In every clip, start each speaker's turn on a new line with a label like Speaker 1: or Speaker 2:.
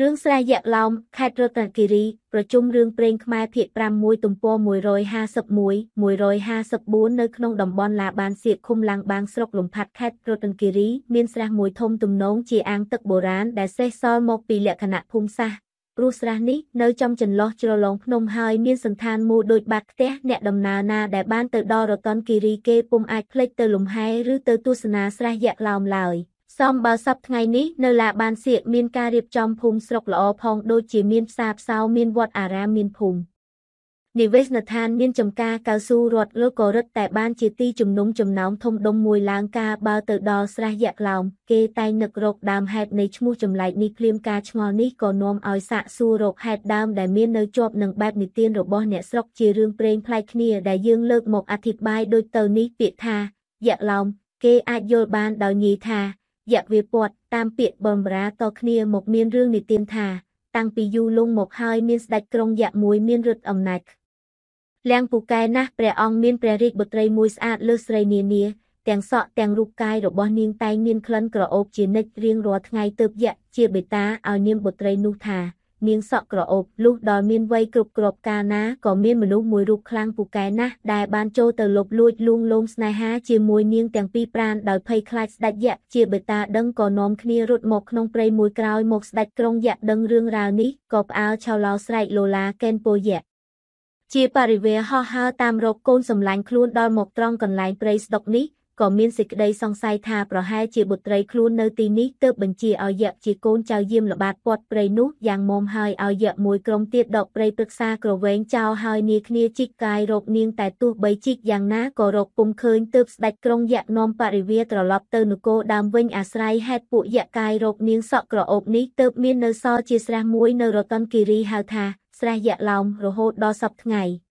Speaker 1: រឿងស្រែយក្សឡោមខេត្តរតនគិរីប្រជុំរឿងព្រេងខ្មែរភាគ6ទំព័រ151 154នៅក្នុងតំបន់ឡាបានសៀកឃុំឡាំងបាងស្រុកលំផាត់ខេត្តរតនគិរីមានស្រះមួយធំទំនងជាអាងទឹកបុរាណដែលសេះសល់មកពីលក្ខណៈភូមិសាស្ត្រព្រោះស្រះនេះនៅចំចន្លោះជ្រលងភ្នំហើយមានសន្តានមូលដូចបាតផ្ទះអ្នកដំណើរណាដែលបានទៅដល់រតនគិរីគេពុំអាចភ្លេចទៅលំហែឬទៅទស្សនាស្រះយក្សឡោមឡើយ។សមបើសប្ថ្ងៃនេះនៅឡាបានសៀកមានការរៀបចំភូមិស្រុកល្អផងដូចជាមានផ្សារផ្សោមានវត្តអារាមមានភូមិនិវេសនដ្ឋាន មានចំការកៅស៊ូរត់លើក៏រត់តែបានជាទីជំនុំចំណោមធំដុំមួយឡើងការបើទៅដល់ស្រះយក្សឡោមគេតែងនឹករកដើមហេតុនៃឈ្មោះចម្លែកនេះភ្លាមការឆ្ងល់នេះក៏នាំឲ្យសាកសួររកហេតុដើមដែលមាននៅជាប់នឹងបែបនិទានរបស់អ្នកស្រុកជារឿងព្រេងប្លែកគ្នាដែលយើងលើកមកអធិប្បាយដូចទៅនេះពាក្យថាយក្សឡោមគេអាចយល់បានដោយងាយថាយៈវាពតតាមពាក្យបំរាតគ្នាមកមានរឿងនិទានថាតាំងពីយូរលង់មកហើយមានស្ដេចក្រុងយៈមួយមានរឹតអំណាចលៀងពូកែណាស់ព្រះអង្គមានព្រះរាជបុត្រីមួយស្អាតលើស្រីនានាទាំងសក់ទាំងរូបកាយរបស់នាងតែងមានក្លិនក្រអូបជានិច្ចរៀងរាល់ថ្ងៃទើបយៈជាបេតាឲ្យនាងបុត្រីនោះថានាងសក់ក្រអូបលុះដល់មានវ័យគ្រប់គ្រាប់កាលណាក៏មានមនុស្សមួយរូបខ្លាំងពូកែណាស់ដែលបានចូលទៅលបលួចលួងលោមស្នេហាជាមួយនាងទាំងពីរប្រានដោយភ័យខ្លាចស្ដេចយក្សជាបេតាដឹងក៏នាំគ្នារត់មកក្នុងព្រៃមួយក្រោយមកស្ដេចក្រុងយក្សដឹងរឿងរ៉ាវនេះក៏ផ្អើលឆោឡោស្រែកលោឡាកេនពោយក្សជាបរិវារហោះហើរតាមរកកូនសម្លាញ់ខ្លួនដល់មកត្រង់កន្លែងព្រៃស្ដុកនេះក៏មានសេចក្តីសង្ស័យថាប្រហែលជាបុត្រីខ្លួននៅទីនេះទើបបញ្ជាឲ្យយក្សជាកូនចៅយាមល្បាតពាត់ព្រៃនោះយ៉ាងមុំហើយឲ្យយក្សមួយក្រុមទៀតដកព្រៃព្រឹក្សាក្រវែងចោលហើយនាគ្នាជីកកាយរកនាងតែទោះបីជីកយ៉ាងណាក៏រកពុំឃើញទើបស្ដេចក្រុងយក្សនាំបរិវារត្រឡប់ទៅនគរដើមវិញអាស្រ័យហេតុពួកយក្សកាយរកនាងសក់ក្រអូបនេះទើបមាននៅសល់ជាស្រះមួយនៅរតនគិរីហៅថាស្រះយក្សឡោមរហូតដល់សពថ្ងៃ។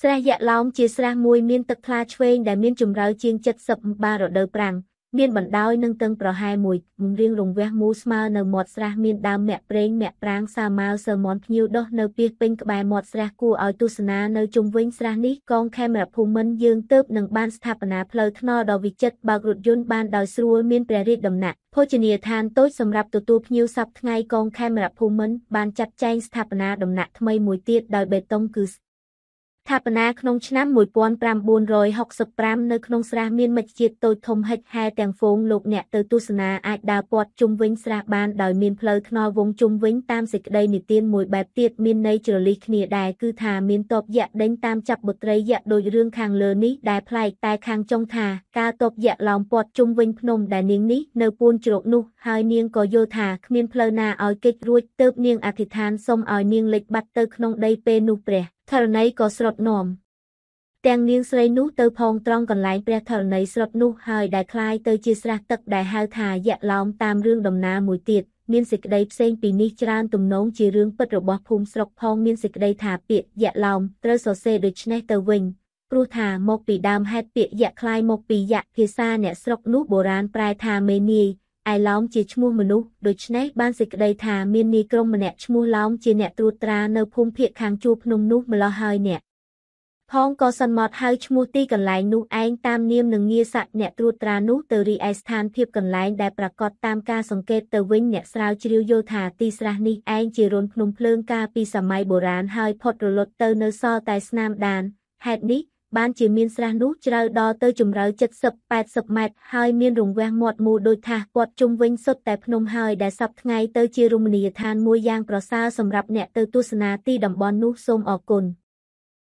Speaker 1: ស្រះយក្សឡោមជាស្រះមួយមានទឹកថ្លាឆ្វេងដែលមានជម្រៅជាង70បារដូវប្រាំងមានបណ្ដោយនឹងតឹងប្រហែលមួយរៀងរង្វះមូលស្មើនៅមាត់ស្រះមានដើមមាក់ប្រេងមាក់ប្រាងសាម៉ាវសើមនភ្ញៀវដុះនៅពីពេញក្បែរមាត់ស្រះគួរឲ្យទស្សនានៅជុំវិញស្រះនេះកងខេមរភូមិន្ទយើងទៅនឹងបានស្ថាបនាផ្លូវថ្នល់ដ៏វិចិត្របើករថយន្តបានដោយស្រួលមានព្រះរាជដំណាក់ភោជនីយដ្ឋានតូចសម្រាប់ទទួលភ្ញៀវសប្តាហ៍ថ្ងៃកងខេមរភូមិន្ទបានចាត់ចែងស្ថាបនាដំណាក់ថ្មីមួយទៀតដោយបេតុងគឺស្ថាបនាក្នុងឆ្នាំ1965នៅក្នុងស្រះមានមច្ឆជាតិតូចធំហិចហែទាំងហ្វូងលោកអ្នកទៅទស្សនាអាចដើរព័ទ្ធជុំវិញស្រះបានដោយមានផ្លូវថ្នល់វងជុំវិញតាមសេចក្តីនិទានមួយបែបទៀតមានន័យជ្រលីសគ្នាដែរគឺថាមានតបយៈដេញតាមចាប់បុត្រីយៈដូចរឿងខាងលើនេះដែលប្លែកតែខាងចុងថាការតបយៈឡោមព័ទ្ធជុំវិញភ្នំដែលនាងនេះនៅពួនជ្រកនោះហើយនាងក៏យល់ថាគ្មានផ្លូវណាឲ្យគេចរួចទៅនាងអធិដ្ឋានសូមឲ្យនាងលិចបាត់ទៅក្នុងដីពេលនោះព្រះធរណីក៏ស្រុតនាំទាំងនាងស្រីនោះទៅផងត្រង់កន្លែងព្រះធរណីស្រុតនោះហើយដែលคล้ายទៅជាស្រះទឹកដែលហៅថាយៈឡោមតាមរឿងដំណាមួយទៀតមានសេចក្តីផ្សេងពីនេះច្រើនទំនងជារឿងពិតរបស់ភូមិស្រុកផងមានសេចក្តីថាពាក្យយៈឡោមត្រូវសរសេរដូចនេះទៅវិញព្រោះថាមកពីដើមហេតុពាក្យយៈคล้ายមកពីយៈភាសាអ្នកស្រុកនោះបុរាណប្រែថាមេនីយឯឡោមជាឈ្មោះមនុស្សដូច្នេះបានសេចក្តីថាមាននីក្រុមម្នាក់ឈ្មោះឡោមជាអ្នកត្រួតត្រានៅភូមិភាគខាងជួរភ្នំនោះម្លោះហើយអ្នកផងក៏សន្មត់ហៅឈ្មោះទីកន្លែងនោះឯងតាមនាមនឹងងារស័កអ្នកត្រួតត្រានោះទៅរីឯស្ថានភាពកន្លែងដែលប្រកាសតាមការសង្កេតទៅវិញអ្នកស្រាវជ្រាវយល់ថាទីស្រះនេះឯងជារុនភ្នំភ្លើងកាលពីសម័យបុរាណហើយផុតរលត់ទៅនៅសល់តែស្នាមដានហេតុនេះបានជាមានស្រះនោះជ្រៅដល់ទៅជម្រៅ70 80ម៉ែត្រហើយមានរង្វះមាត់មូលដូចថាសព័ទ្ធជុំវិញសុទ្ធតែភ្នំហើយដែលសប្ថ្ងៃទៅជារមណីយដ្ឋានមួយយ៉ាងប្រសើរសម្រាប់អ្នកទៅទស្សនាទីតំបន់នោះសូមអរគុណ